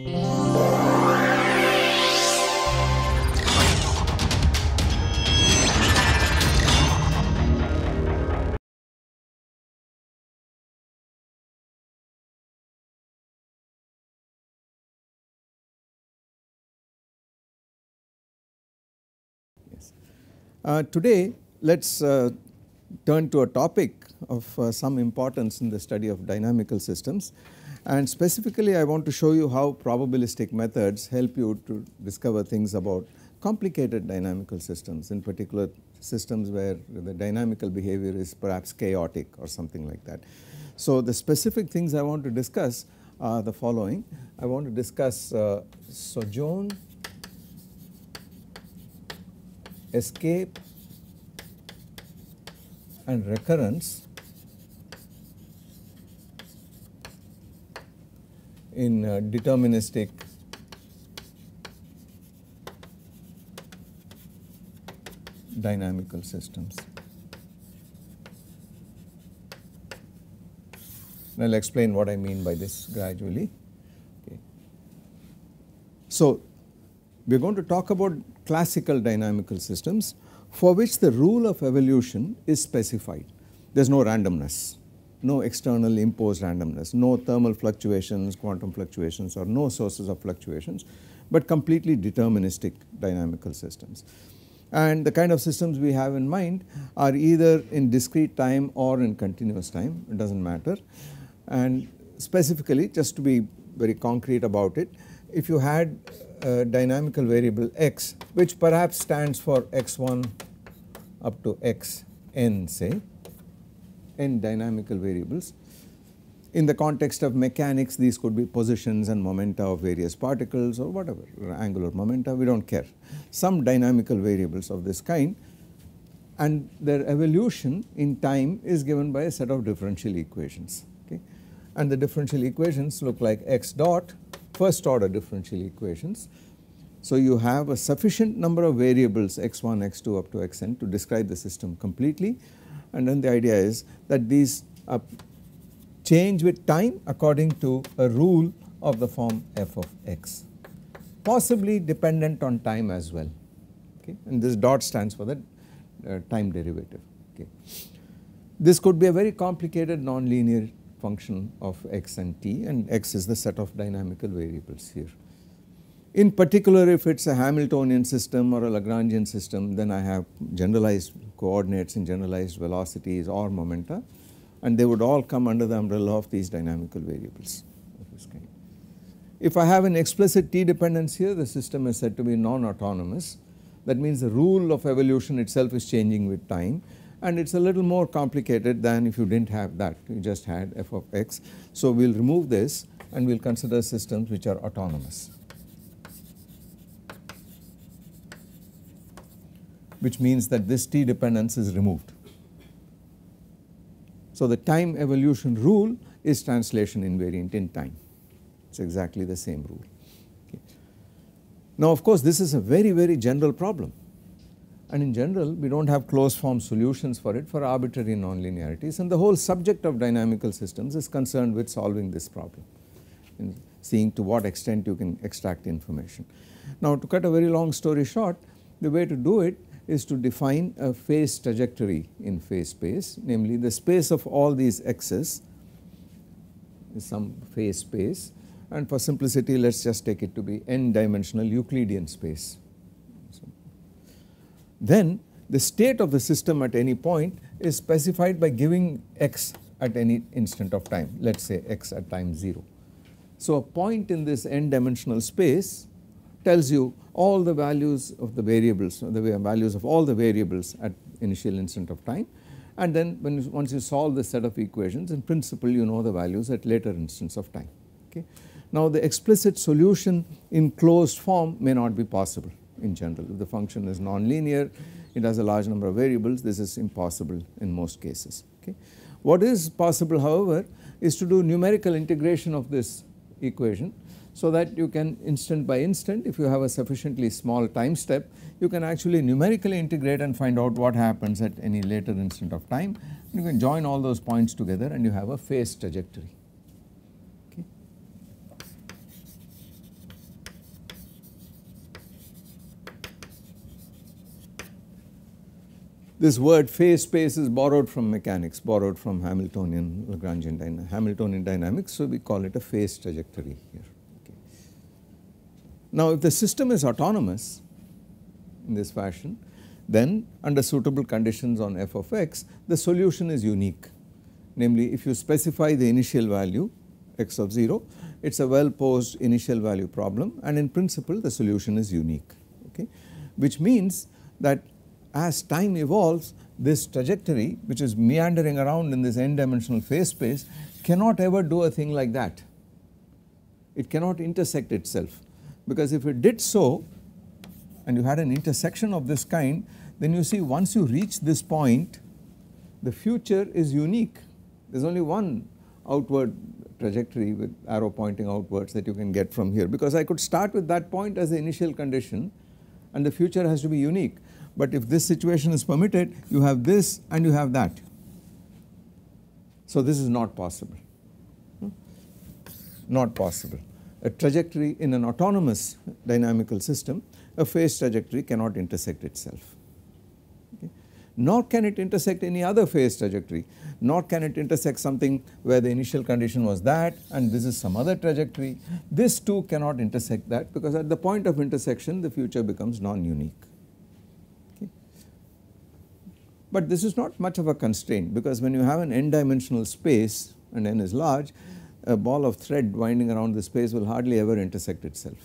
Uh, today, let us uh, turn to a topic of uh, some importance in the study of dynamical systems and specifically, I want to show you how probabilistic methods help you to discover things about complicated dynamical systems, in particular systems where the dynamical behavior is perhaps chaotic or something like that. So the specific things I want to discuss are the following. I want to discuss uh, sojourn, escape and recurrence in uh, deterministic dynamical systems. I will explain what I mean by this gradually. Okay. So, we are going to talk about classical dynamical systems for which the rule of evolution is specified, there is no randomness no external imposed randomness, no thermal fluctuations, quantum fluctuations or no sources of fluctuations, but completely deterministic dynamical systems. And the kind of systems we have in mind are either in discrete time or in continuous time, it does not matter. And specifically just to be very concrete about it, if you had a uh, dynamical variable x which perhaps stands for x1 up to xn say n dynamical variables. In the context of mechanics these could be positions and momenta of various particles or whatever angular momenta we do not care. Some dynamical variables of this kind and their evolution in time is given by a set of differential equations okay. And the differential equations look like x dot first order differential equations. So you have a sufficient number of variables x1, x2 up to xn to describe the system completely and then the idea is that these uh, change with time according to a rule of the form f of x possibly dependent on time as well okay and this dot stands for the uh, time derivative okay. This could be a very complicated nonlinear function of x and t and x is the set of dynamical variables here. In particular, if it is a Hamiltonian system or a Lagrangian system, then I have generalized coordinates and generalized velocities or momenta and they would all come under the umbrella of these dynamical variables If I have an explicit t dependence here, the system is said to be non-autonomous. That means the rule of evolution itself is changing with time and it is a little more complicated than if you did not have that, you just had f of x. So, we will remove this and we will consider systems which are autonomous. which means that this T dependence is removed. So the time evolution rule is translation invariant in time. It's exactly the same rule. Okay. Now of course this is a very very general problem and in general we don't have closed form solutions for it for arbitrary nonlinearities and the whole subject of dynamical systems is concerned with solving this problem and seeing to what extent you can extract information. Now to cut a very long story short the way to do it is to define a phase trajectory in phase space namely the space of all these x's is some phase space and for simplicity let us just take it to be n dimensional Euclidean space. So, then the state of the system at any point is specified by giving x at any instant of time let us say x at time 0. So, a point in this n dimensional space tells you all the values of the variables, the values of all the variables at initial instant of time and then when you, once you solve this set of equations in principle you know the values at later instance of time. Okay. Now the explicit solution in closed form may not be possible in general if the function is nonlinear it has a large number of variables this is impossible in most cases. Okay. What is possible however is to do numerical integration of this equation so that you can instant by instant if you have a sufficiently small time step you can actually numerically integrate and find out what happens at any later instant of time you can join all those points together and you have a phase trajectory. This word phase space is borrowed from mechanics, borrowed from Hamiltonian Lagrangian Hamiltonian dynamics, so we call it a phase trajectory here. Now if the system is autonomous in this fashion then under suitable conditions on f of x the solution is unique namely if you specify the initial value x of 0 it is a well posed initial value problem and in principle the solution is unique okay which means that as time evolves this trajectory which is meandering around in this n dimensional phase space cannot ever do a thing like that. It cannot intersect itself because if it did so and you had an intersection of this kind then you see once you reach this point the future is unique there is only one outward trajectory with arrow pointing outwards that you can get from here because I could start with that point as the initial condition and the future has to be unique but if this situation is permitted you have this and you have that. So this is not possible, hmm? not possible a trajectory in an autonomous dynamical system, a phase trajectory cannot intersect itself. Okay. Nor can it intersect any other phase trajectory, nor can it intersect something where the initial condition was that and this is some other trajectory. This too cannot intersect that because at the point of intersection the future becomes non-unique. But this is not much of a constraint because when you have an n dimensional space and n is large, a ball of thread winding around the space will hardly ever intersect itself,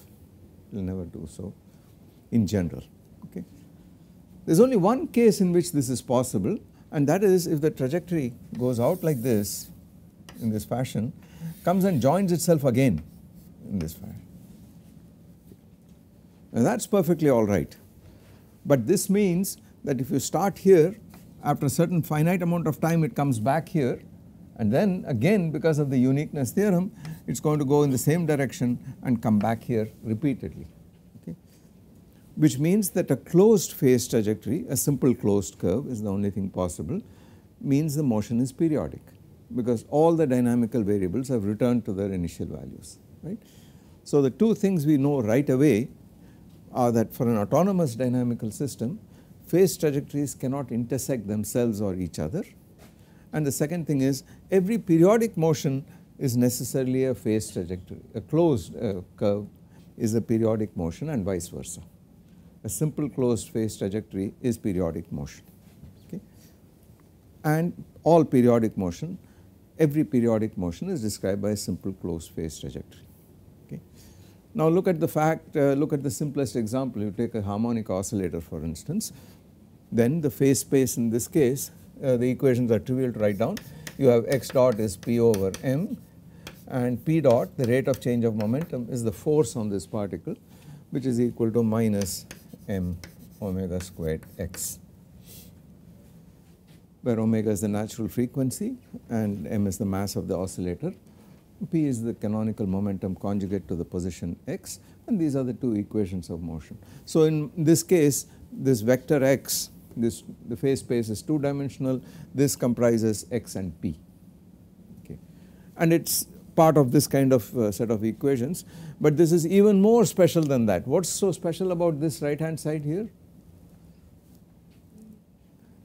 it will never do so in general. Okay. There is only one case in which this is possible and that is if the trajectory goes out like this in this fashion comes and joins itself again in this fashion. Now that is perfectly alright but this means that if you start here after a certain finite amount of time it comes back here and then again because of the uniqueness theorem it is going to go in the same direction and come back here repeatedly okay. Which means that a closed phase trajectory a simple closed curve is the only thing possible means the motion is periodic because all the dynamical variables have returned to their initial values right. So the two things we know right away are that for an autonomous dynamical system phase trajectories cannot intersect themselves or each other and the second thing is every periodic motion is necessarily a phase trajectory. A closed uh, curve is a periodic motion and vice versa. A simple closed phase trajectory is periodic motion. Okay? And all periodic motion, every periodic motion is described by a simple closed phase trajectory. Okay? Now look at the fact, uh, look at the simplest example. You take a harmonic oscillator for instance, then the phase space in this case, uh, the equations are trivial to write down you have x dot is p over m and p dot the rate of change of momentum is the force on this particle which is equal to minus m omega squared x where omega is the natural frequency and m is the mass of the oscillator. P is the canonical momentum conjugate to the position x and these are the two equations of motion. So in this case this vector x this the phase space is 2 dimensional, this comprises x and p okay. And it is part of this kind of uh, set of equations, but this is even more special than that. What is so special about this right hand side here?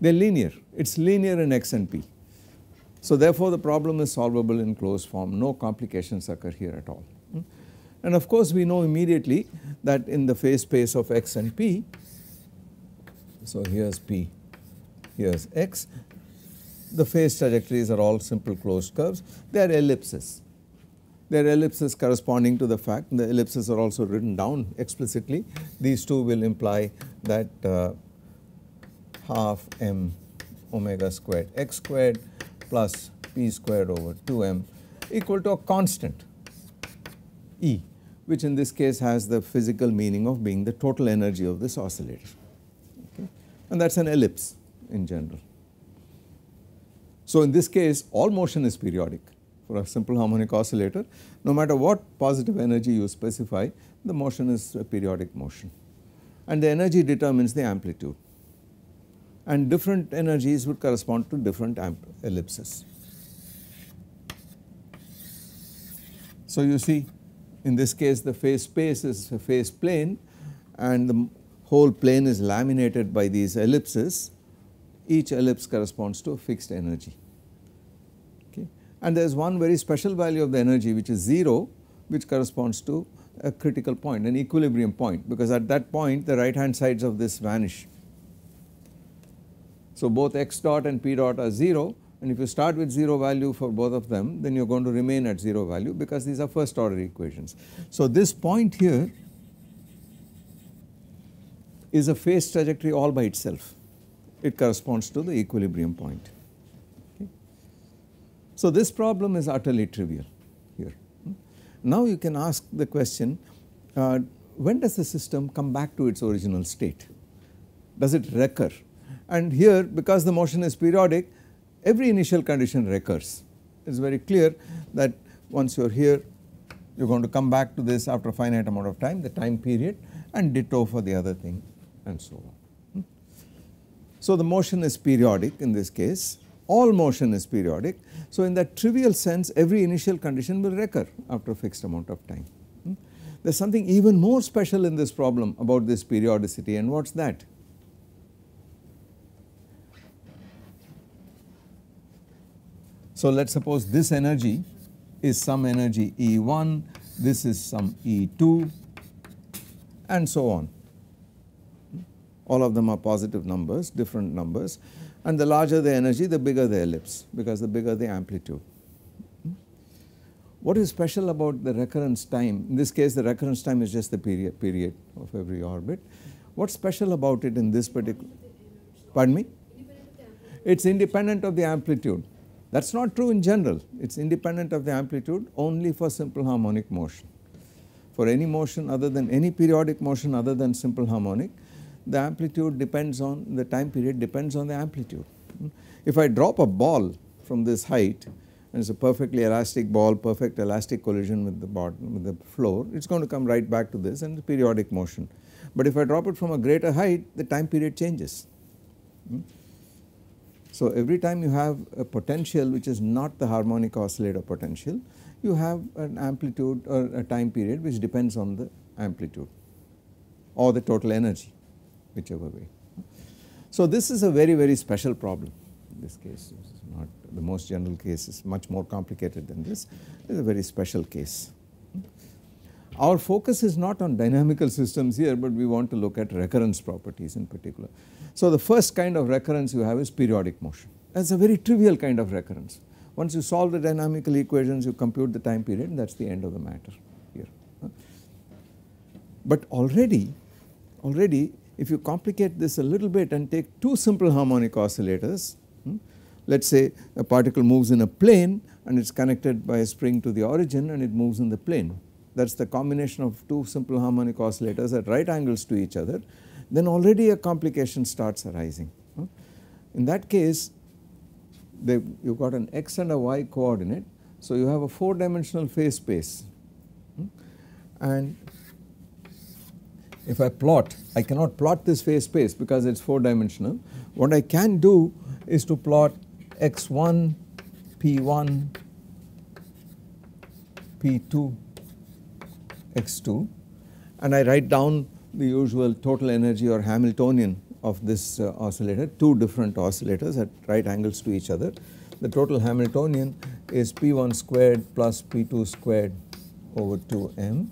They are linear, it is linear in x and p. So therefore the problem is solvable in closed form, no complications occur here at all. Hmm? And of course we know immediately that in the phase space of x and p, so, here is P, here is X. The phase trajectories are all simple closed curves, they are ellipses. They are ellipses corresponding to the fact the ellipses are also written down explicitly. These two will imply that uh, half m omega squared x squared plus p squared over 2m equal to a constant E which in this case has the physical meaning of being the total energy of this oscillator and that is an ellipse in general. So, in this case all motion is periodic for a simple harmonic oscillator no matter what positive energy you specify the motion is a periodic motion and the energy determines the amplitude and different energies would correspond to different ellipses. So, you see in this case the phase space is a phase plane and the whole plane is laminated by these ellipses, each ellipse corresponds to a fixed energy. Okay. And there is one very special value of the energy which is 0 which corresponds to a critical point, an equilibrium point because at that point the right hand sides of this vanish. So, both x dot and p dot are 0 and if you start with 0 value for both of them then you are going to remain at 0 value because these are first order equations. So, this point here is a phase trajectory all by itself. It corresponds to the equilibrium point. Okay. So, this problem is utterly trivial here. Now, you can ask the question uh, when does the system come back to its original state? Does it recur? And here because the motion is periodic every initial condition recurs. It is very clear that once you are here you are going to come back to this after a finite amount of time the time period and ditto for the other thing and so on. Hmm? So, the motion is periodic in this case, all motion is periodic. So, in that trivial sense every initial condition will recur after a fixed amount of time. Hmm? There is something even more special in this problem about this periodicity and what is that? So, let us suppose this energy is some energy E1, this is some E2 and so on all of them are positive numbers, different numbers and the larger the energy the bigger the ellipse because the bigger the amplitude. What is special about the recurrence time? In this case the recurrence time is just the period, period of every orbit. What is special about it in this particular, pardon me? It is independent of the amplitude. That is not true in general, it is independent of the amplitude only for simple harmonic motion. For any motion other than any periodic motion other than simple harmonic, the amplitude depends on the time period depends on the amplitude. If I drop a ball from this height and it is a perfectly elastic ball, perfect elastic collision with the bottom with the floor, it is going to come right back to this and periodic motion. But if I drop it from a greater height, the time period changes. Hmm? So every time you have a potential which is not the harmonic oscillator potential, you have an amplitude or a time period which depends on the amplitude or the total energy whichever way. So this is a very very special problem in this case this is not the most general case is much more complicated than this It's a very special case. Our focus is not on dynamical systems here but we want to look at recurrence properties in particular. So the first kind of recurrence you have is periodic motion that is a very trivial kind of recurrence. Once you solve the dynamical equations you compute the time period and that is the end of the matter here. But already already if you complicate this a little bit and take two simple harmonic oscillators, hmm, let us say a particle moves in a plane and it is connected by a spring to the origin and it moves in the plane. That is the combination of two simple harmonic oscillators at right angles to each other, then already a complication starts arising. Hmm. In that case, you've got an x and a y coordinate, so you have a 4 dimensional phase space hmm. and if I plot, I cannot plot this phase space because it is 4 dimensional. What I can do is to plot x1, p1, p2, x2 and I write down the usual total energy or Hamiltonian of this uh, oscillator, two different oscillators at right angles to each other. The total Hamiltonian is p1 squared plus p2 squared over 2m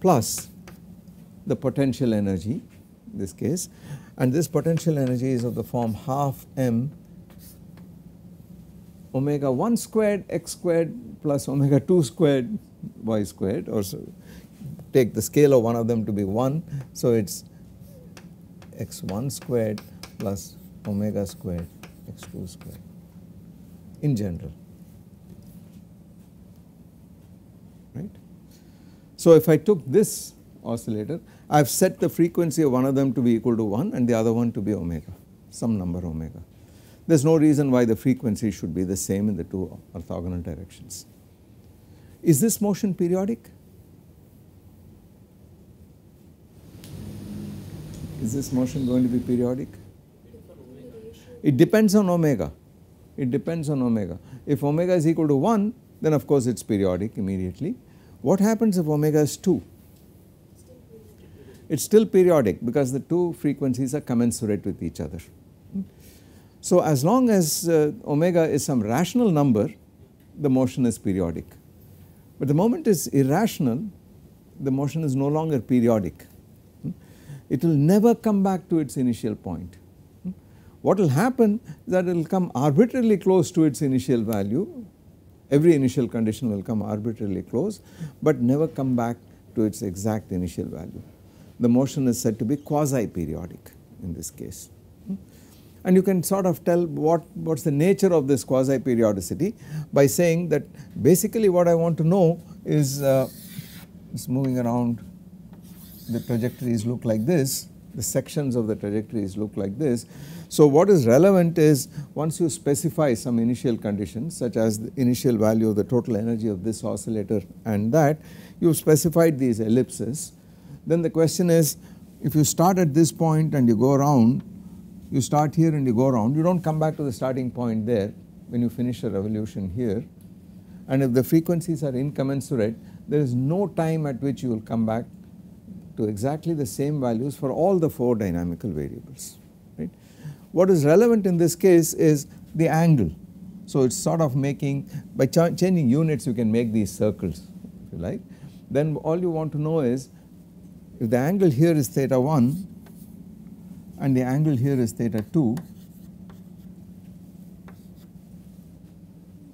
plus the potential energy in this case and this potential energy is of the form half m omega 1 squared x squared plus omega 2 squared y squared or so take the scale of one of them to be 1. So, it is x 1 squared plus omega squared x 2 squared in general. Right. So, if I took this oscillator I have set the frequency of one of them to be equal to 1 and the other one to be omega, some number omega. There is no reason why the frequency should be the same in the two orthogonal directions. Is this motion periodic? Is this motion going to be periodic? It depends on omega. It depends on omega. If omega is equal to 1, then of course it is periodic immediately. What happens if omega is 2? It is still periodic because the two frequencies are commensurate with each other. So as long as uh, omega is some rational number, the motion is periodic. But the moment is irrational, the motion is no longer periodic. It will never come back to its initial point. What will happen is that it will come arbitrarily close to its initial value. Every initial condition will come arbitrarily close, but never come back to its exact initial value the motion is said to be quasi-periodic in this case. And you can sort of tell what what is the nature of this quasi-periodicity by saying that basically what I want to know is uh, is moving around the trajectories look like this, the sections of the trajectories look like this. So what is relevant is once you specify some initial conditions such as the initial value of the total energy of this oscillator and that, you have specified these ellipses then the question is if you start at this point and you go around, you start here and you go around, you do not come back to the starting point there when you finish a revolution here. And if the frequencies are incommensurate, there is no time at which you will come back to exactly the same values for all the 4 dynamical variables. Right? What is relevant in this case is the angle. So it is sort of making by changing units you can make these circles if you like. Then all you want to know is if the angle here is theta 1 and the angle here is theta 2,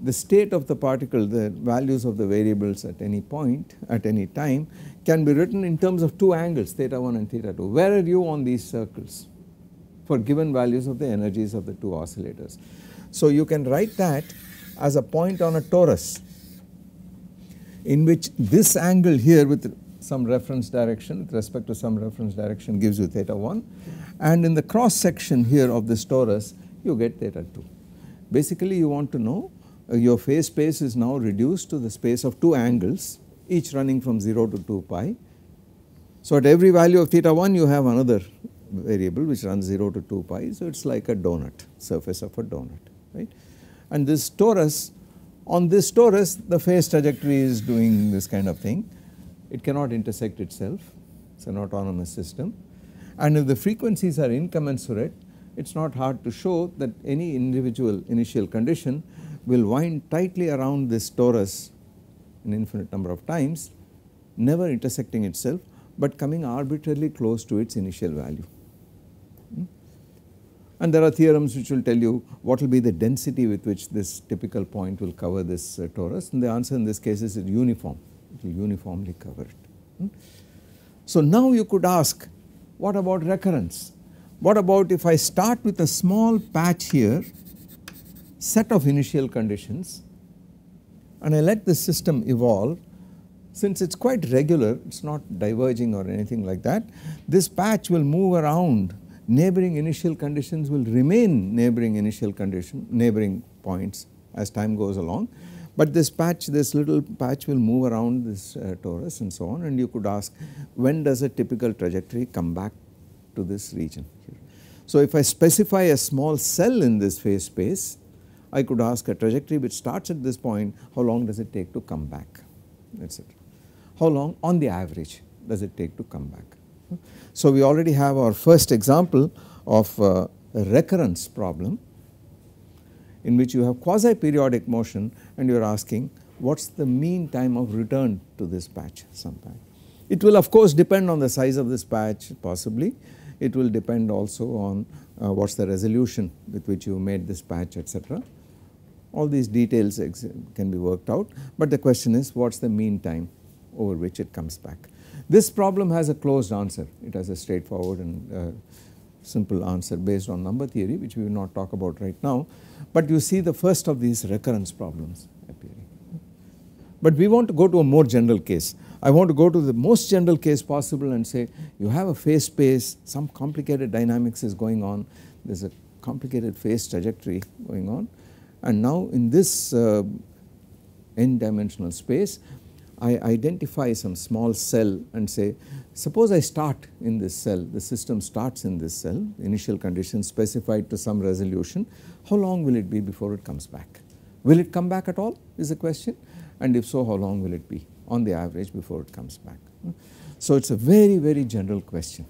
the state of the particle, the values of the variables at any point, at any time can be written in terms of two angles theta 1 and theta 2. Where are you on these circles for given values of the energies of the two oscillators? So you can write that as a point on a torus in which this angle here with some reference direction with respect to some reference direction gives you theta 1 and in the cross section here of this torus you get theta 2. Basically you want to know uh, your phase space is now reduced to the space of two angles each running from 0 to 2 pi. So at every value of theta 1 you have another variable which runs 0 to 2 pi so it is like a donut surface of a donut right. And this torus on this torus the phase trajectory is doing this kind of thing it cannot intersect itself, it is an autonomous system. And if the frequencies are incommensurate, it is not hard to show that any individual initial condition will wind tightly around this torus an infinite number of times, never intersecting itself, but coming arbitrarily close to its initial value. Hmm? And there are theorems which will tell you what will be the density with which this typical point will cover this uh, torus and the answer in this case is uniform uniformly cover it. Hmm? So now you could ask what about recurrence? What about if I start with a small patch here set of initial conditions and I let the system evolve since it is quite regular it is not diverging or anything like that this patch will move around neighboring initial conditions will remain neighboring initial condition neighboring points as time goes along but this patch, this little patch will move around this uh, torus and so on and you could ask when does a typical trajectory come back to this region here. So if I specify a small cell in this phase space, I could ask a trajectory which starts at this point, how long does it take to come back, etc. How long on the average does it take to come back. So we already have our first example of uh, a recurrence problem in which you have quasi-periodic motion and you are asking what is the mean time of return to this patch sometime. It will of course depend on the size of this patch possibly. It will depend also on uh, what is the resolution with which you made this patch etc. All these details can be worked out but the question is what is the mean time over which it comes back. This problem has a closed answer. It has a straightforward and uh, simple answer based on number theory which we will not talk about right now. But you see the first of these recurrence problems appearing. But we want to go to a more general case. I want to go to the most general case possible and say you have a phase space, some complicated dynamics is going on, there is a complicated phase trajectory going on and now in this uh, n dimensional space I identify some small cell and say, suppose I start in this cell, the system starts in this cell, initial condition specified to some resolution, how long will it be before it comes back? Will it come back at all is the question and if so, how long will it be on the average before it comes back? So, it is a very, very general question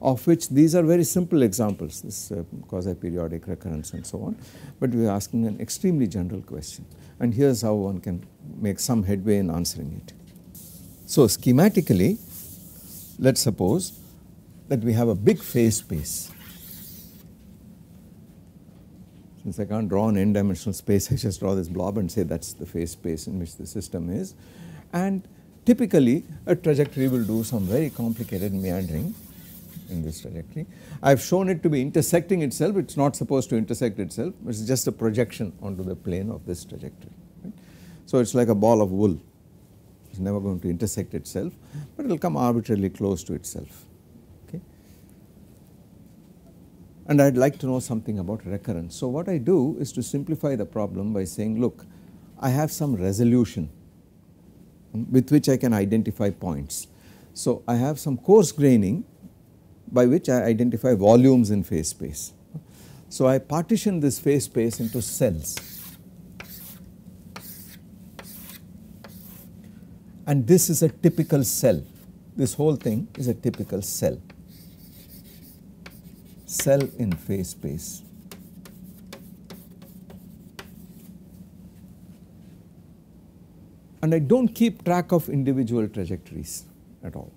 of which these are very simple examples, this uh, quasi-periodic recurrence and so on, but we are asking an extremely general question and here is how one can make some headway in answering it. So schematically, let us suppose that we have a big phase space. Since I can't draw an n dimensional space, I just draw this blob and say that is the phase space in which the system is. And typically a trajectory will do some very complicated meandering in this trajectory. I have shown it to be intersecting itself, it is not supposed to intersect itself, it is just a projection onto the plane of this trajectory. Right? So, it is like a ball of wool, it is never going to intersect itself, but it will come arbitrarily close to itself. Okay? And I would like to know something about recurrence. So, what I do is to simplify the problem by saying, look, I have some resolution with which I can identify points. So, I have some coarse graining by which I identify volumes in phase space. So, I partition this phase space into cells and this is a typical cell, this whole thing is a typical cell, cell in phase space. And I do not keep track of individual trajectories at all.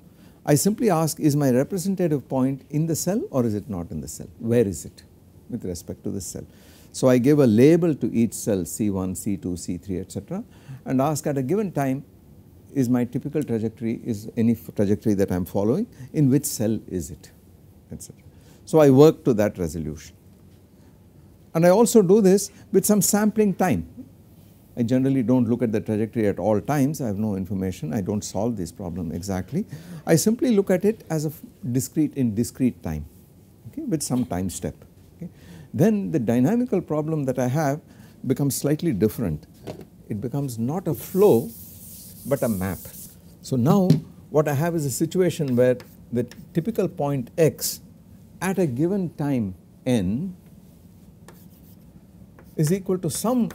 I simply ask is my representative point in the cell or is it not in the cell? Where is it with respect to the cell? So, I give a label to each cell C1, C2, C3 etc., and ask at a given time is my typical trajectory is any trajectory that I am following in which cell is it etc. So, I work to that resolution and I also do this with some sampling time I generally do not look at the trajectory at all times, I have no information, I do not solve this problem exactly. I simply look at it as a discrete in discrete time okay, with some time step. Okay. Then the dynamical problem that I have becomes slightly different. It becomes not a flow but a map. So now what I have is a situation where the typical point x at a given time n is equal to some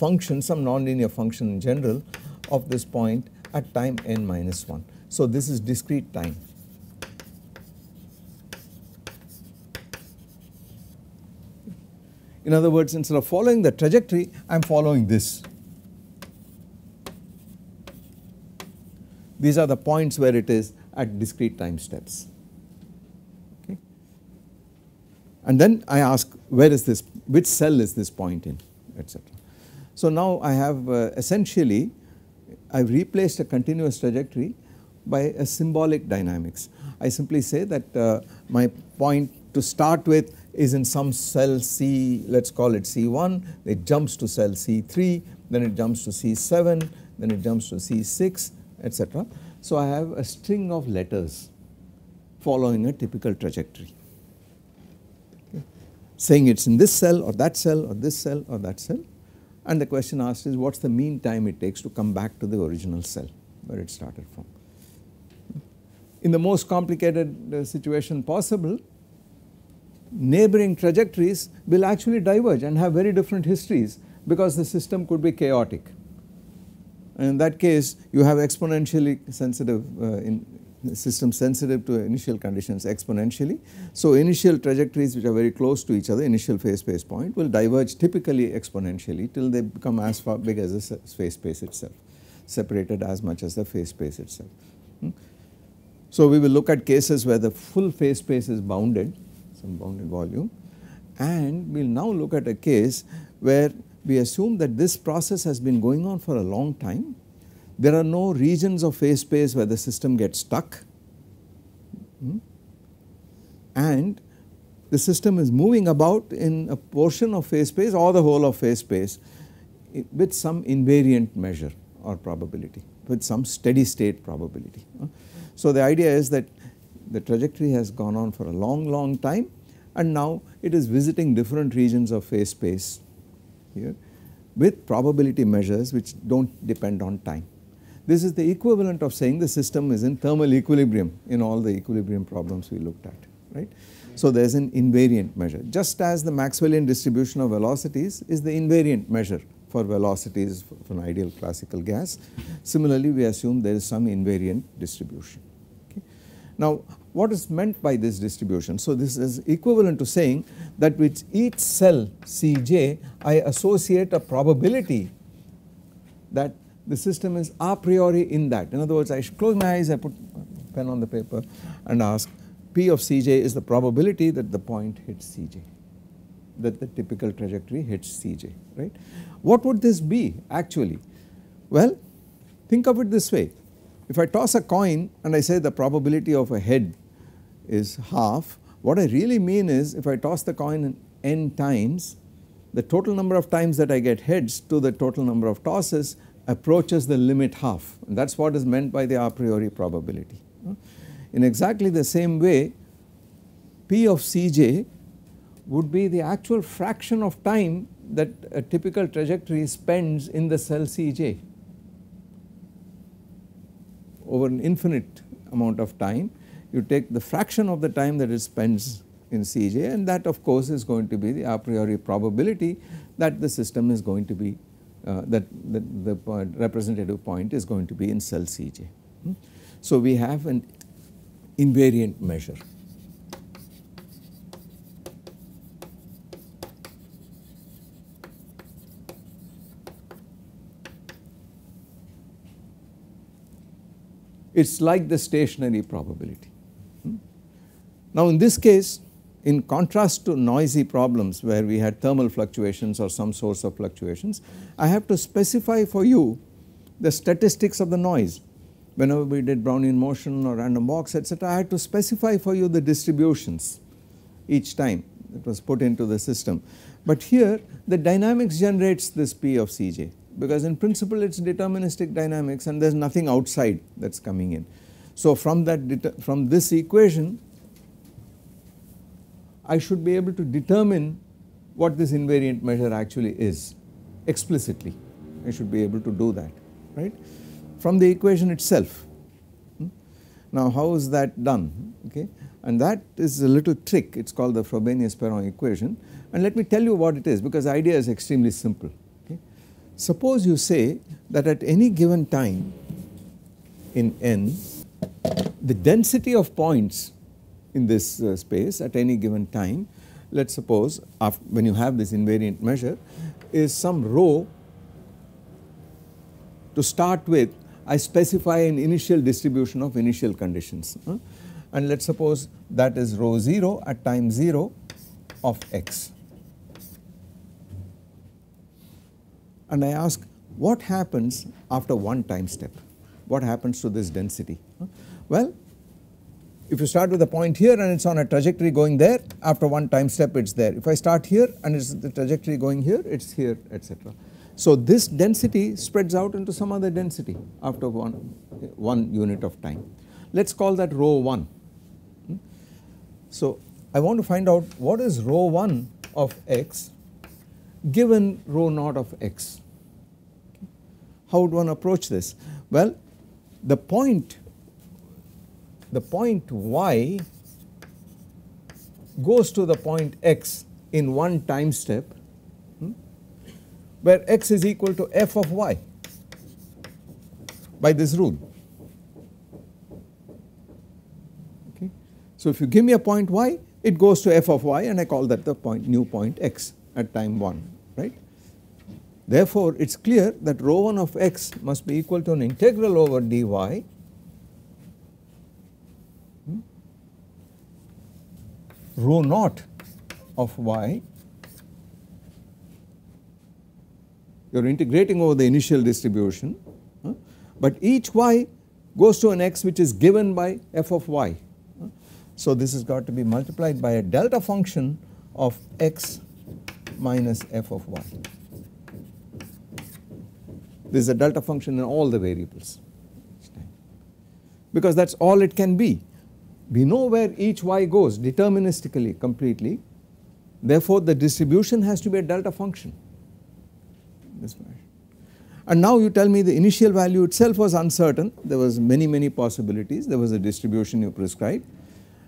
function, some nonlinear function in general of this point at time n minus 1. So this is discrete time. In other words, instead of following the trajectory, I am following this. These are the points where it is at discrete time steps. Okay. And then I ask where is this, which cell is this point in, etc. So now I have uh, essentially I have replaced a continuous trajectory by a symbolic dynamics. I simply say that uh, my point to start with is in some cell C let us call it C1 it jumps to cell C3 then it jumps to C7 then it jumps to C6 etc. So I have a string of letters following a typical trajectory okay. saying it is in this cell or that cell or this cell or that cell and the question asked is what is the mean time it takes to come back to the original cell where it started from. In the most complicated uh, situation possible, neighboring trajectories will actually diverge and have very different histories because the system could be chaotic. And in that case you have exponentially sensitive uh, in system sensitive to initial conditions exponentially. So, initial trajectories which are very close to each other initial phase space point will diverge typically exponentially till they become as far big as the phase space itself separated as much as the phase space itself. Hmm. So, we will look at cases where the full phase space is bounded some bounded volume and we will now look at a case where we assume that this process has been going on for a long time there are no regions of phase space where the system gets stuck hmm? and the system is moving about in a portion of phase space or the whole of phase space with some invariant measure or probability with some steady state probability. So, the idea is that the trajectory has gone on for a long long time and now it is visiting different regions of phase space here with probability measures which do not depend on time. This is the equivalent of saying the system is in thermal equilibrium in all the equilibrium problems we looked at, right. So there is an invariant measure just as the Maxwellian distribution of velocities is the invariant measure for velocities for an ideal classical gas. Similarly, we assume there is some invariant distribution. Okay. Now, what is meant by this distribution? So, this is equivalent to saying that with each cell Cj, I associate a probability that the system is a priori in that. In other words, I close my eyes, I put pen on the paper and ask P of Cj is the probability that the point hits Cj, that the typical trajectory hits Cj, right. What would this be actually? Well, think of it this way. If I toss a coin and I say the probability of a head is half, what I really mean is if I toss the coin n times, the total number of times that I get heads to the total number of tosses approaches the limit half and that is what is meant by the a priori probability. In exactly the same way P of Cj would be the actual fraction of time that a typical trajectory spends in the cell Cj over an infinite amount of time you take the fraction of the time that it spends in Cj and that of course is going to be the a priori probability that the system is going to be uh, that, the point representative point is going to be in cell Cj. Hmm? So we have an invariant measure. It is like the stationary probability. Hmm? Now in this case in contrast to noisy problems where we had thermal fluctuations or some source of fluctuations, I have to specify for you the statistics of the noise. Whenever we did Brownian motion or random walks etc., I had to specify for you the distributions each time it was put into the system. But here the dynamics generates this P of Cj because in principle it is deterministic dynamics and there is nothing outside that is coming in. So from that from this equation I should be able to determine what this invariant measure actually is explicitly. I should be able to do that, right, from the equation itself. Hmm? Now, how is that done? Okay, and that is a little trick. It's called the Frobenius-Perron equation. And let me tell you what it is because the idea is extremely simple. Okay. Suppose you say that at any given time in n, the density of points in this uh, space at any given time let us suppose when you have this invariant measure is some row to start with I specify an initial distribution of initial conditions and let us suppose that is row 0 at time 0 of x and I ask what happens after one time step what happens to this density well if you start with a point here and it is on a trajectory going there, after one time step it is there. If I start here and it is the trajectory going here, it is here, etc. So this density spreads out into some other density after one, one unit of time. Let us call that rho 1. Hmm? So I want to find out what is rho 1 of x given rho naught of x. How would one approach this? Well, the point the point y goes to the point x in one time step hmm, where x is equal to f of y by this rule. Okay. So if you give me a point y it goes to f of y and I call that the point new point x at time 1 right. Therefore it is clear that rho 1 of x must be equal to an integral over dy rho naught of y you are integrating over the initial distribution but each y goes to an x which is given by f of y. So this has got to be multiplied by a delta function of x minus f of y. This is a delta function in all the variables because that is all it can be we know where each y goes deterministically completely. Therefore, the distribution has to be a delta function. And now you tell me the initial value itself was uncertain. There was many, many possibilities. There was a distribution you prescribed.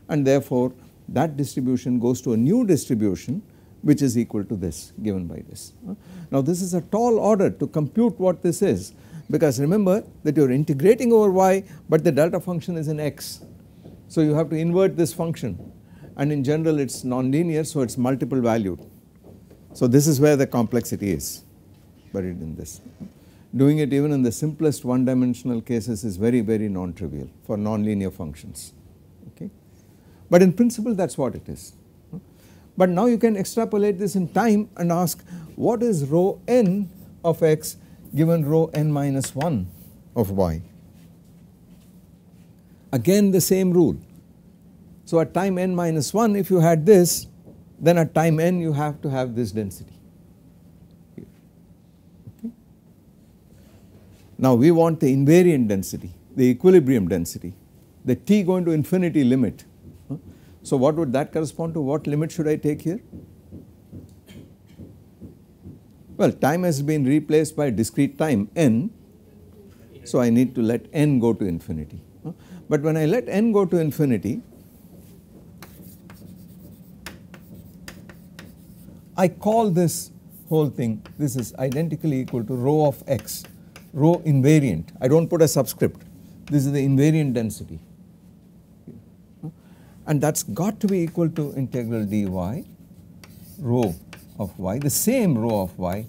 And therefore, that distribution goes to a new distribution which is equal to this given by this. Now this is a tall order to compute what this is because remember that you are integrating over y but the delta function is in x so you have to invert this function and in general it is nonlinear so it is multiple valued. So this is where the complexity is buried in this. Doing it even in the simplest one dimensional cases is very very non-trivial for nonlinear functions okay. But in principle that is what it is. But now you can extrapolate this in time and ask what is rho n of x given rho n minus 1 of y Again the same rule. So at time n minus 1 if you had this then at time n you have to have this density. Okay. Now we want the invariant density, the equilibrium density, the t going to infinity limit. So what would that correspond to? What limit should I take here? Well time has been replaced by discrete time n so I need to let n go to infinity. But when I let n go to infinity, I call this whole thing, this is identically equal to rho of x, rho invariant, I do not put a subscript, this is the invariant density and that has got to be equal to integral dy rho of y, the same rho of y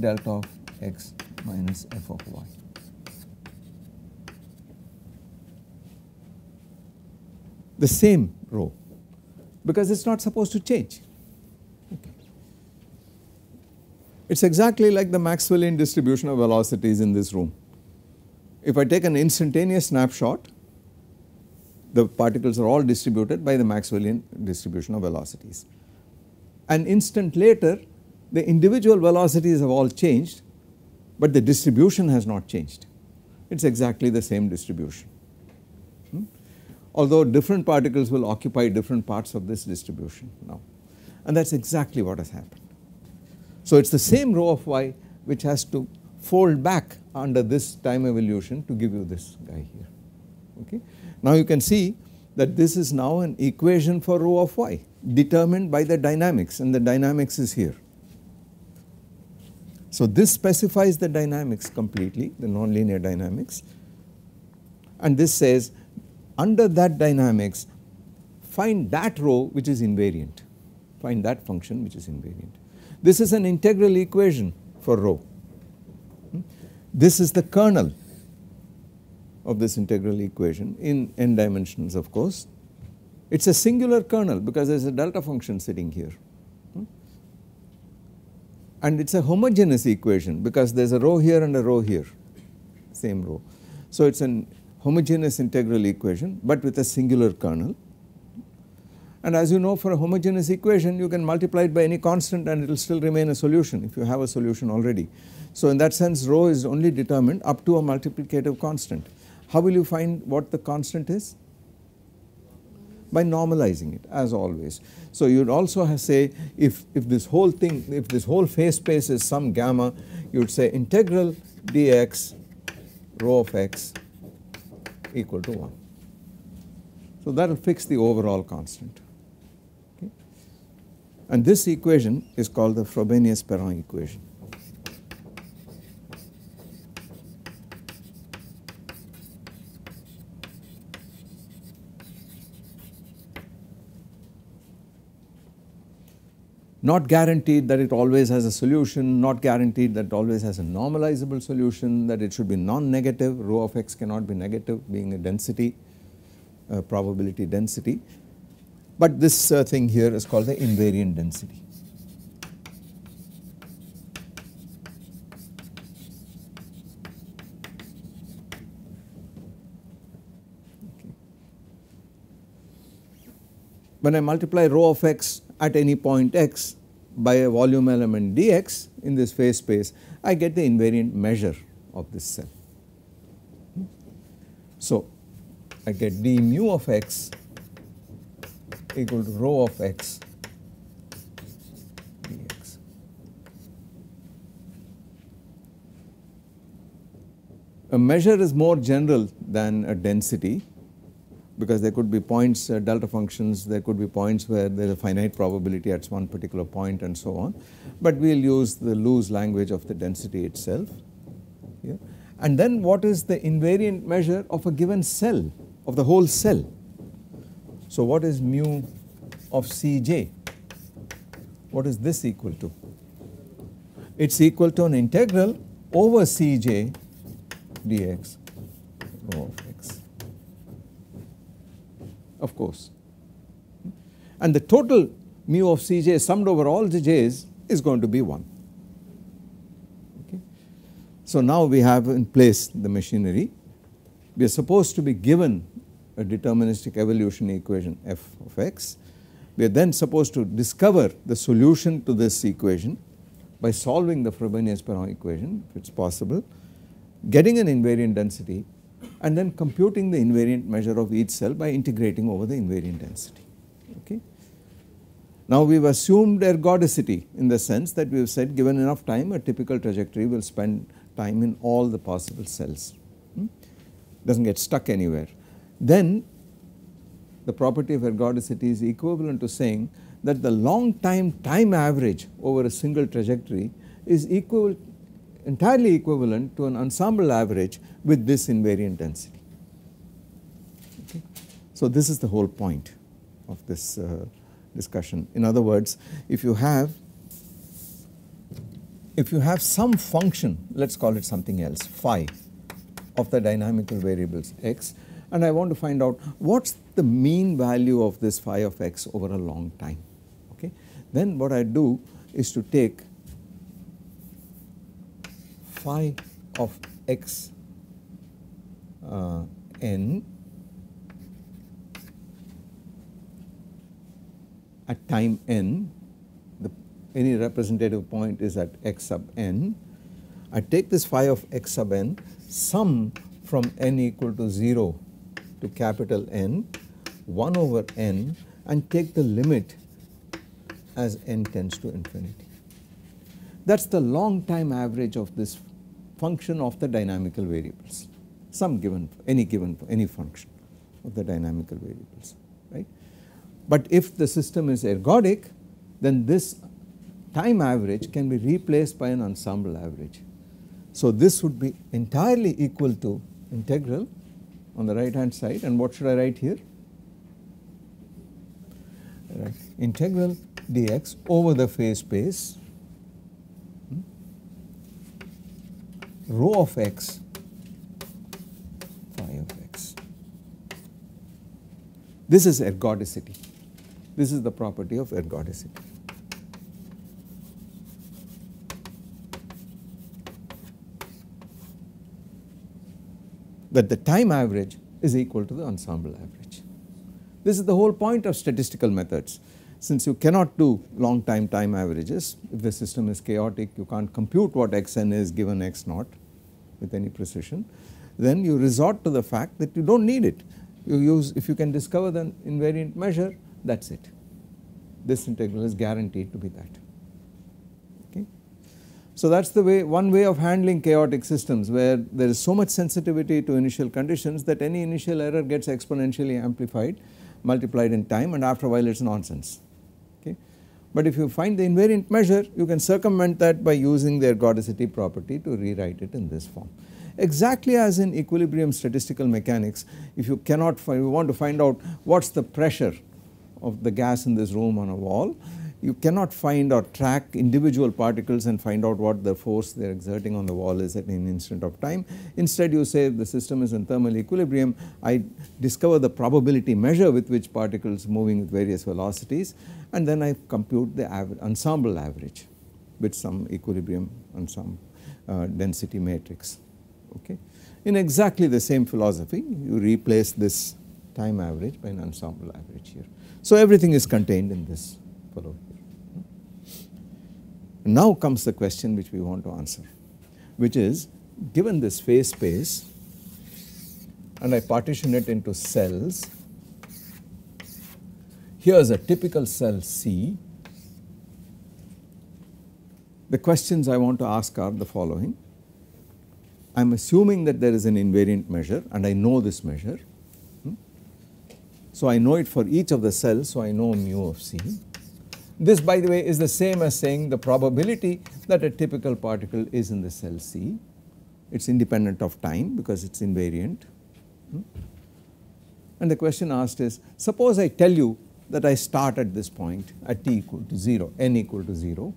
delta of x minus f of y. the same row, because it is not supposed to change. Okay. It is exactly like the Maxwellian distribution of velocities in this room. If I take an instantaneous snapshot, the particles are all distributed by the Maxwellian distribution of velocities. An instant later, the individual velocities have all changed, but the distribution has not changed. It is exactly the same distribution although different particles will occupy different parts of this distribution now and that is exactly what has happened. So it is the same rho of y which has to fold back under this time evolution to give you this guy here okay. Now you can see that this is now an equation for rho of y determined by the dynamics and the dynamics is here. So this specifies the dynamics completely the nonlinear dynamics and this says under that dynamics find that row which is invariant, find that function which is invariant. This is an integral equation for rho. Hmm? This is the kernel of this integral equation in n dimensions of course. It is a singular kernel because there is a delta function sitting here hmm? and it is a homogeneous equation because there is a row here and a row here same row. So it is an homogeneous integral equation but with a singular kernel. And as you know for a homogeneous equation you can multiply it by any constant and it will still remain a solution if you have a solution already. So in that sense rho is only determined up to a multiplicative constant. How will you find what the constant is? By normalizing it as always. So you would also say if, if this whole thing if this whole phase space is some gamma you would say integral dx rho of x equal to 1. So that will fix the overall constant. Okay. And this equation is called the Frobenius-Perron equation. not guaranteed that it always has a solution, not guaranteed that it always has a normalizable solution, that it should be non-negative, rho of x cannot be negative being a density, uh, probability density. But this uh, thing here is called the invariant density. When I multiply rho of x at any point x by a volume element dx in this phase space, I get the invariant measure of this cell. So, I get d mu of x equal to rho of x dx. A measure is more general than a density because there could be points, uh, delta functions, there could be points where there is a finite probability at one particular point and so on. But we will use the loose language of the density itself. Yeah. And then what is the invariant measure of a given cell, of the whole cell? So what is mu of Cj? What is this equal to? It is equal to an integral over Cj dx of course. And the total mu of Cj summed over all the j's is going to be 1. Okay. So now we have in place the machinery. We are supposed to be given a deterministic evolution equation f of x. We are then supposed to discover the solution to this equation by solving the Frobenius-Perron equation if it is possible, getting an invariant density and then computing the invariant measure of each cell by integrating over the invariant density. Okay. Now we have assumed ergodicity in the sense that we have said given enough time a typical trajectory will spend time in all the possible cells, hmm? does not get stuck anywhere. Then the property of ergodicity is equivalent to saying that the long time time average over a single trajectory is equal entirely equivalent to an ensemble average with this invariant density. Okay. So this is the whole point of this uh, discussion. In other words, if you have if you have some function, let us call it something else, phi of the dynamical variables x and I want to find out what is the mean value of this phi of x over a long time, okay. Then what I do is to take phi of x uh, n at time n, the any representative point is at x sub n. I take this phi of x sub n sum from n equal to 0 to capital N 1 over n and take the limit as n tends to infinity. That is the long time average of this function of the dynamical variables, some given any given any function of the dynamical variables, right. But if the system is ergodic, then this time average can be replaced by an ensemble average. So this would be entirely equal to integral on the right hand side and what should I write here? Right. Integral dx over the phase space rho of x phi of x. This is ergodicity. This is the property of ergodicity. That the time average is equal to the ensemble average. This is the whole point of statistical methods. Since you cannot do long time time averages, if the system is chaotic, you can't compute what xn is given x naught with any precision, then you resort to the fact that you do not need it. You use if you can discover the invariant measure that is it. This integral is guaranteed to be that. Okay. So that is the way one way of handling chaotic systems where there is so much sensitivity to initial conditions that any initial error gets exponentially amplified multiplied in time and after a while it is nonsense. But if you find the invariant measure, you can circumvent that by using their Gauticity property to rewrite it in this form. Exactly as in equilibrium statistical mechanics, if you cannot find, you want to find out what's the pressure of the gas in this room on a wall, you cannot find or track individual particles and find out what the force they are exerting on the wall is at an instant of time. Instead you say the system is in thermal equilibrium, I discover the probability measure with which particles moving with various velocities and then I compute the ensemble average with some equilibrium ensemble uh, density matrix. Okay. In exactly the same philosophy, you replace this time average by an ensemble average here. So everything is contained in this fellow here. Now comes the question which we want to answer, which is given this phase space and I partition it into cells here is a typical cell C. The questions I want to ask are the following. I am assuming that there is an invariant measure and I know this measure. Hmm? So I know it for each of the cells, so I know mu of C. This by the way is the same as saying the probability that a typical particle is in the cell C. It is independent of time because it is invariant. Hmm? And the question asked is suppose I tell you that I start at this point at t equal to 0, n equal to 0.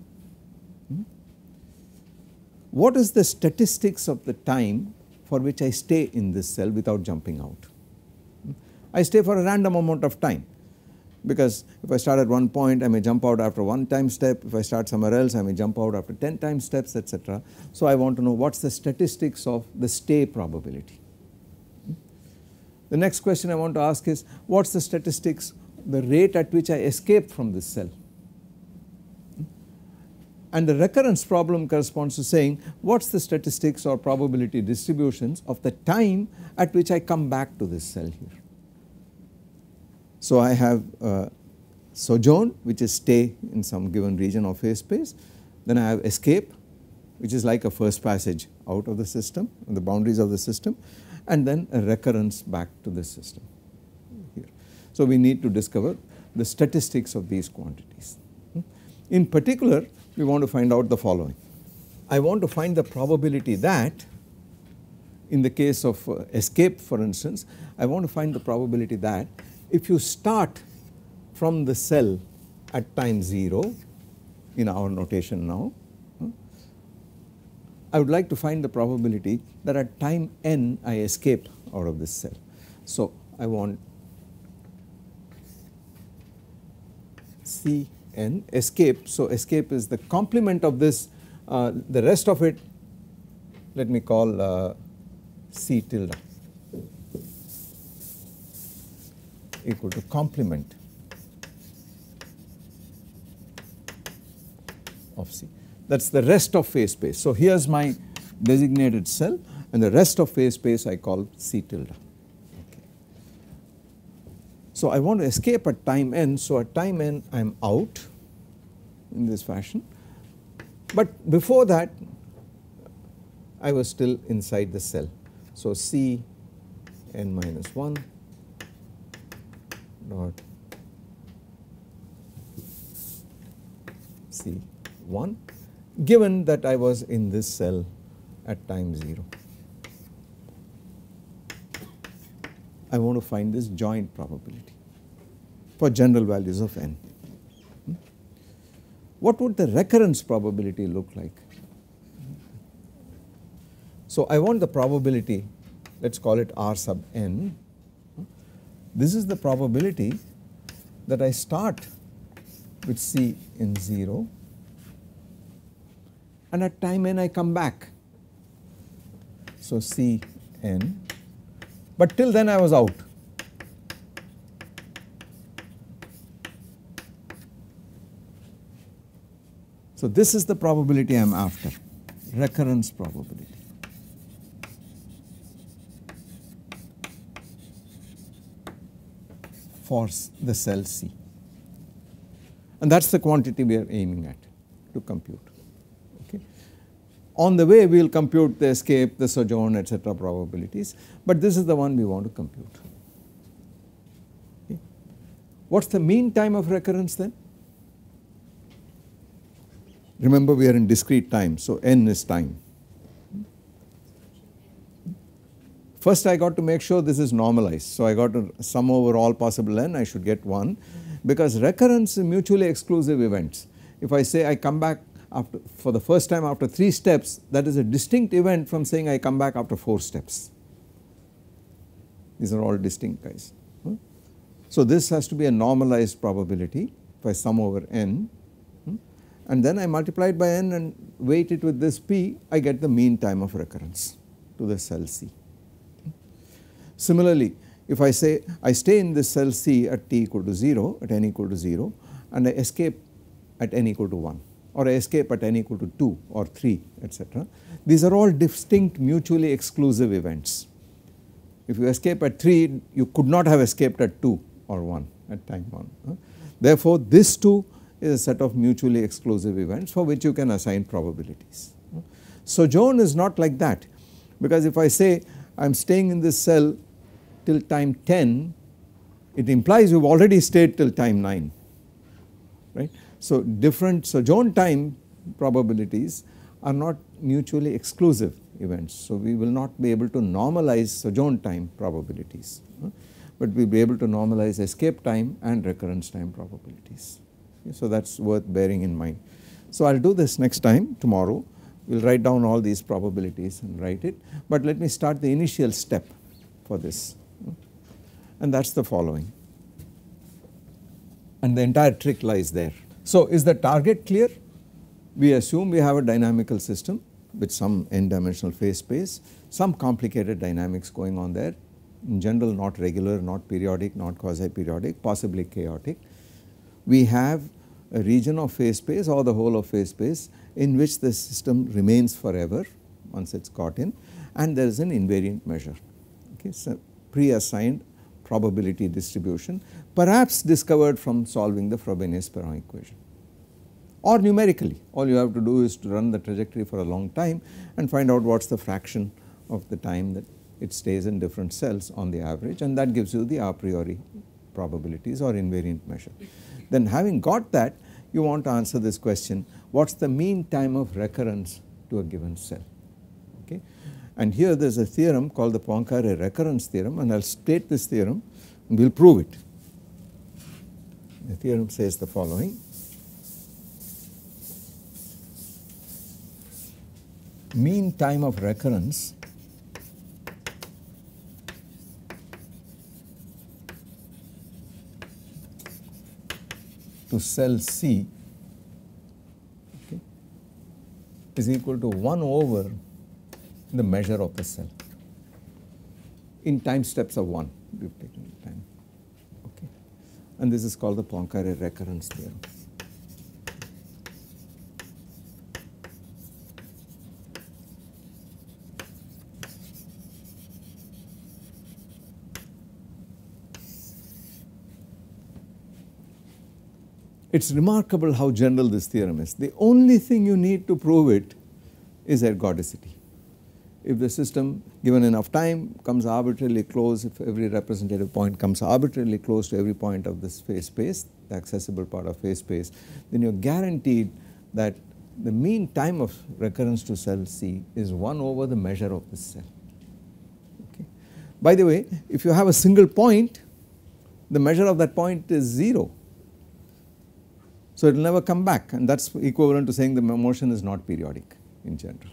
Hmm. What is the statistics of the time for which I stay in this cell without jumping out? Hmm. I stay for a random amount of time because if I start at one point I may jump out after one time step, if I start somewhere else I may jump out after 10 time steps etc. So I want to know what is the statistics of the stay probability. Hmm? The next question I want to ask is what is the statistics the rate at which I escape from this cell. And the recurrence problem corresponds to saying what is the statistics or probability distributions of the time at which I come back to this cell here. So I have uh, sojourn which is stay in some given region of phase space, then I have escape which is like a first passage out of the system, the boundaries of the system and then a recurrence back to the system. So we need to discover the statistics of these quantities. In particular, we want to find out the following. I want to find the probability that in the case of uh, escape for instance, I want to find the probability that if you start from the cell at time 0 in our notation now, I would like to find the probability that at time n I escape out of this cell. So I want C n escape. So, escape is the complement of this uh, the rest of it let me call uh, C tilde equal to complement of C that is the rest of phase space. So, here is my designated cell and the rest of phase space I call C tilde. So, I want to escape at time n. So, at time n I am out in this fashion, but before that I was still inside the cell. So, C n minus 1 dot C 1 given that I was in this cell at time 0. I want to find this joint probability for general values of n. Hmm? What would the recurrence probability look like? So I want the probability let us call it R sub n. This is the probability that I start with C in 0 and at time n I come back. So C n but till then I was out. So this is the probability I am after, recurrence probability. for the cell C and that is the quantity we are aiming at to compute. On the way we will compute the escape, the sojourn etc. probabilities, but this is the one we want to compute. Okay. What is the mean time of recurrence then? Remember we are in discrete time, so n is time. First I got to make sure this is normalized, so I got to sum over all possible n, I should get 1 because recurrence is mutually exclusive events. If I say I come back after for the first time after 3 steps that is a distinct event from saying I come back after 4 steps. These are all distinct guys. Hmm? So this has to be a normalized probability by sum over n hmm? and then I multiply it by n and weight it with this p I get the mean time of recurrence to the cell C. Hmm? Similarly if I say I stay in this cell C at t equal to 0 at n equal to 0 and I escape at n equal to 1 or escape at n equal to 2 or 3 etc. These are all distinct mutually exclusive events. If you escape at 3 you could not have escaped at 2 or 1 at time 1. Therefore, this too is a set of mutually exclusive events for which you can assign probabilities. Sojourn is not like that because if I say I am staying in this cell till time 10 it implies you have already stayed till time 9 right. So different sojourn time probabilities are not mutually exclusive events. So we will not be able to normalize sojourn time probabilities, but we will be able to normalize escape time and recurrence time probabilities. So that is worth bearing in mind. So I will do this next time tomorrow. We will write down all these probabilities and write it, but let me start the initial step for this and that is the following and the entire trick lies there. So is the target clear? We assume we have a dynamical system with some n dimensional phase space, some complicated dynamics going on there, in general not regular, not periodic, not quasi-periodic, possibly chaotic. We have a region of phase space or the whole of phase space in which the system remains forever once it is got in and there is an invariant measure, okay, so pre-assigned probability distribution perhaps discovered from solving the Frobenius-Perron equation or numerically all you have to do is to run the trajectory for a long time and find out what is the fraction of the time that it stays in different cells on the average and that gives you the a priori probabilities or invariant measure. Then having got that you want to answer this question what is the mean time of recurrence to a given cell okay. And here there is a theorem called the Poincare recurrence theorem and I will state this theorem and we will prove it the theorem says the following. Mean time of recurrence to cell C okay, is equal to 1 over the measure of the cell in time steps of 1 we have taken time and this is called the Poincare recurrence theorem. It's remarkable how general this theorem is. The only thing you need to prove it is ergodicity if the system given enough time comes arbitrarily close, if every representative point comes arbitrarily close to every point of this phase space, the accessible part of phase space, then you are guaranteed that the mean time of recurrence to cell C is 1 over the measure of this cell. Okay. By the way, if you have a single point, the measure of that point is 0. So, it will never come back and that is equivalent to saying the motion is not periodic in general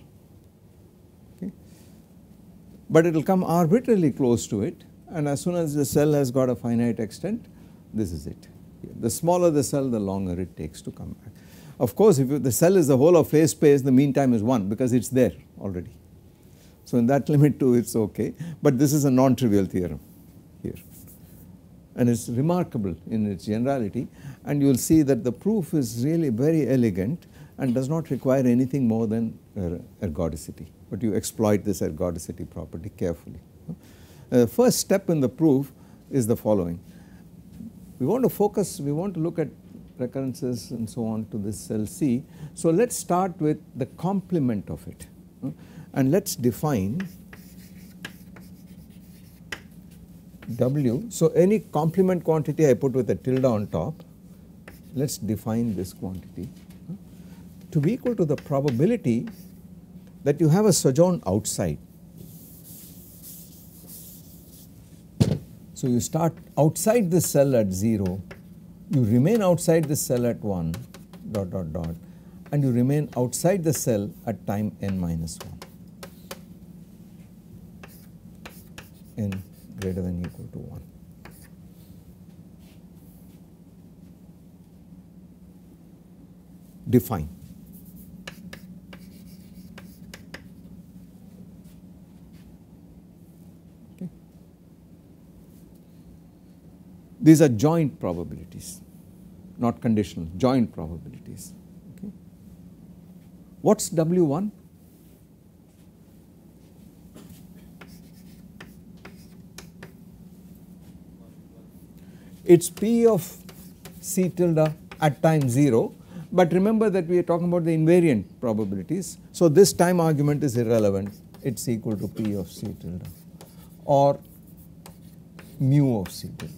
but it will come arbitrarily close to it and as soon as the cell has got a finite extent this is it. The smaller the cell the longer it takes to come back. Of course if the cell is the whole of phase space the mean time is 1 because it is there already. So in that limit too it is okay but this is a non-trivial theorem here and it is remarkable in its generality and you will see that the proof is really very elegant and does not require anything more than er, ergodicity but you exploit this ergodicity property carefully. Uh, first step in the proof is the following. We want to focus, we want to look at recurrences and so on to this cell C. So let us start with the complement of it uh, and let us define W. So any complement quantity I put with a tilde on top, let us define this quantity uh, to be equal to the probability that you have a sojourn outside. So you start outside the cell at 0, you remain outside the cell at 1 dot dot dot and you remain outside the cell at time n minus 1 n greater than equal to 1. Define These are joint probabilities, not conditional, joint probabilities. Okay. What is W1? It is P of C tilde at time 0 but remember that we are talking about the invariant probabilities. So this time argument is irrelevant it is equal to P of C tilde or mu of C tilde.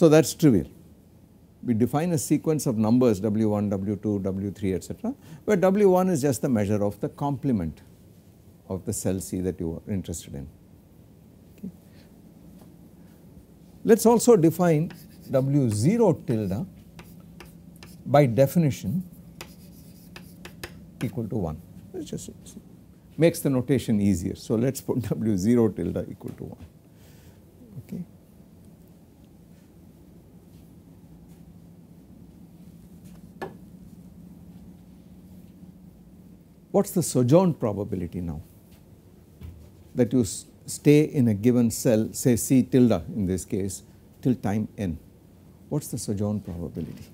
So that is trivial. We define a sequence of numbers W1, W2, W3 etc. where W1 is just the measure of the complement of the cell C that you are interested in. Okay. Let us also define W0 tilde by definition equal to 1. It just makes the notation easier. So let us put W0 tilde equal to 1. Okay. What is the sojourn probability now? That you stay in a given cell say C tilde in this case till time n. What is the sojourn probability?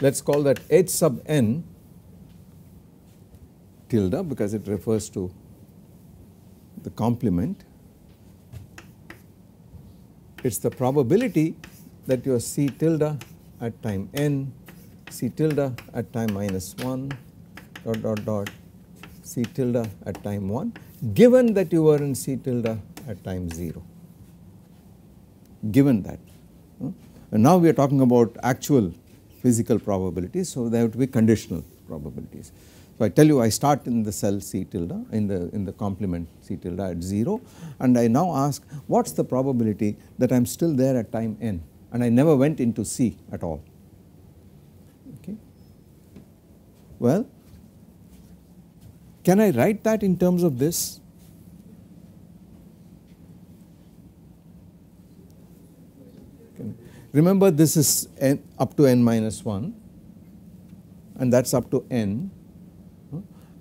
Let us call that h sub n tilde because it refers to the complement it is the probability that your C tilde at time n, C tilde at time minus 1 dot dot dot C tilde at time 1 given that you were in C tilde at time 0 given that. Hmm? And now we are talking about actual physical probabilities so they have to be conditional probabilities. So I tell you I start in the cell C tilde in the in the complement C tilde at 0 and I now ask what is the probability that I am still there at time n and I never went into C at all. Okay. Well can I write that in terms of this? Remember this is n up to n minus 1 and that is up to n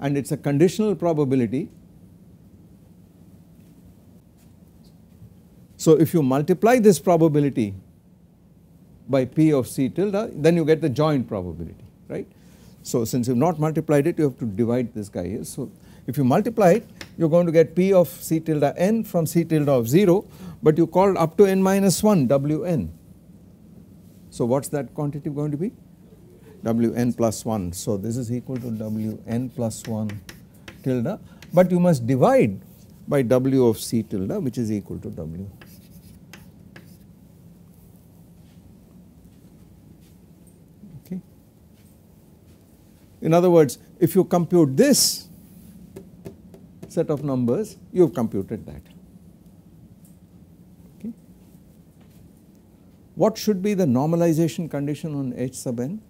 and it is a conditional probability. So, if you multiply this probability by P of C tilde then you get the joint probability right. So, since you have not multiplied it you have to divide this guy here. So, if you multiply it you are going to get P of C tilde n from C tilde of 0 but you called up to n minus 1 W n. So, what is that quantity going to be? Wn plus 1. So, this is equal to Wn plus 1 tilde but you must divide by W of C tilde which is equal to W. Okay. In other words if you compute this set of numbers you have computed that. Okay. What should be the normalization condition on H sub n?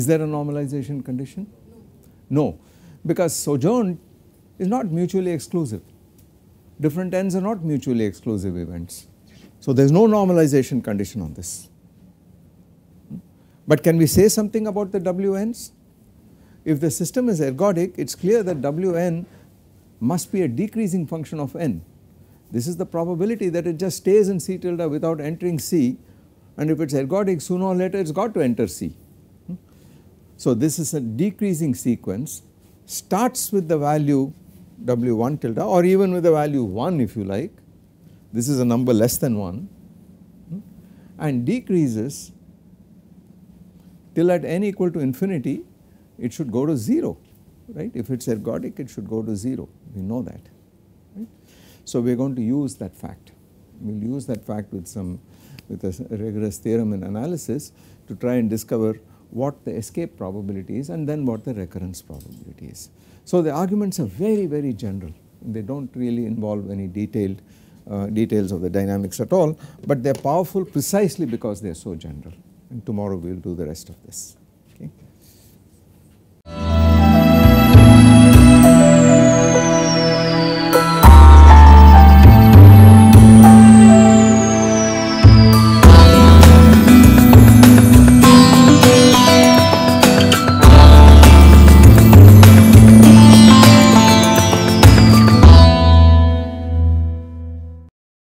Is there a normalization condition? No, because sojourn is not mutually exclusive. Different ends are not mutually exclusive events. So there is no normalization condition on this. But can we say something about the WNs? If the system is ergodic, it is clear that Wn must be a decreasing function of n. This is the probability that it just stays in C tilde without entering C and if it is ergodic sooner or later it has got to enter C. So, this is a decreasing sequence starts with the value W1 tilde or even with the value 1 if you like this is a number less than 1 hmm, and decreases till at n equal to infinity it should go to 0 right if it is ergodic it should go to 0 we know that right. So we are going to use that fact we will use that fact with some with a rigorous theorem in analysis to try and discover what the escape probability is and then what the recurrence probability is. So the arguments are very very general they do not really involve any detailed uh, details of the dynamics at all but they are powerful precisely because they are so general and tomorrow we will do the rest of this okay.